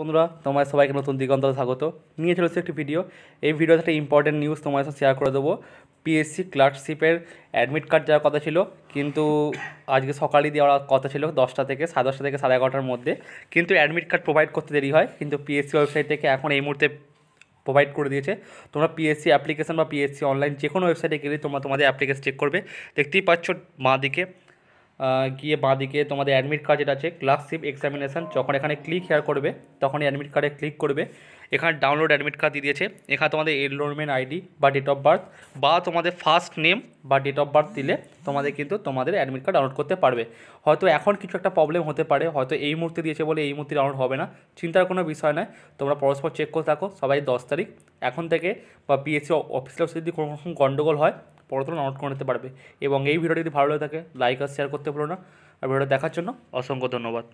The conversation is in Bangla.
বন্ধুরা তোমার সবাইকে নতুন দিগন্ত স্বাগত নিয়ে চলেছে একটি ভিডিও এই ভিডিওতে একটা ইম্পর্টেন্ট নিউজ তোমার সাথে শেয়ার করে দেবো পিএসসি ক্লার্কশিপের অ্যাডমিট কার্ড যাওয়ার কথা ছিল কিন্তু আজকে সকালে দেওয়ার কথা ছিল দশটা থেকে সাড়ে দশটা থেকে সাড়ে এগারোটার মধ্যে কিন্তু অ্যাডমিট কার্ড প্রোভাইড করতে দেরি হয় কিন্তু পিএসসি ওয়েবসাইট থেকে এখন এই মুহূর্তে প্রোভাইড করে দিয়েছে তোমরা পিএসসি অ্যাপ্লিকেশন বা পিএসসি অনলাইন যে কোনো ওয়েবসাইটে গেলে তোমরা তোমাদের অ্যাপ্লিকেশন চেক করবে দেখতেই পাচ্ছ মা দিকে গিয়ে বাঁদিকে তোমাদের অ্যাডমিট কার্ড যেটা আছে ক্লাসশিপ এক্সামিনেশান যখন এখানে ক্লিক হেয়ার করবে তখনই অ্যাডমিট কার্ডে ক্লিক করবে এখানে ডাউনলোড অ্যাডমিট কার্ড দিয়ে দিয়েছে এখানে তোমাদের এনরোলমেন্ট আইডি বা ডেট অফ বার্থ বা তোমাদের ফার্স্ট নেম বা ডেট অফ বার্থ দিলে তোমাদের কিন্তু তোমাদের অ্যাডমিট কার্ড ডাউনলোড করতে পারবে হয়তো এখন কিছু একটা প্রবলেম হতে পারে হয়তো এই মুহূর্তে দিয়েছে বলে এই মুহূর্তে ডাউনলোড হবে না চিন্তার কোনো বিষয় নয় তোমরা পরস্পর চেক করে থাকো সবাই দশ তারিখ এখন থেকে বা বিএসসি অফিস যদি কোনো রকম গণ্ডগোল হয় পড়াশোনা নোট করে নিতে পারবে এবং এই ভিডিওটি যদি ভালো লাগে থাকে লাইক আর শেয়ার করতে পারো না আর ভিডিও দেখার জন্য অসংখ্য ধন্যবাদ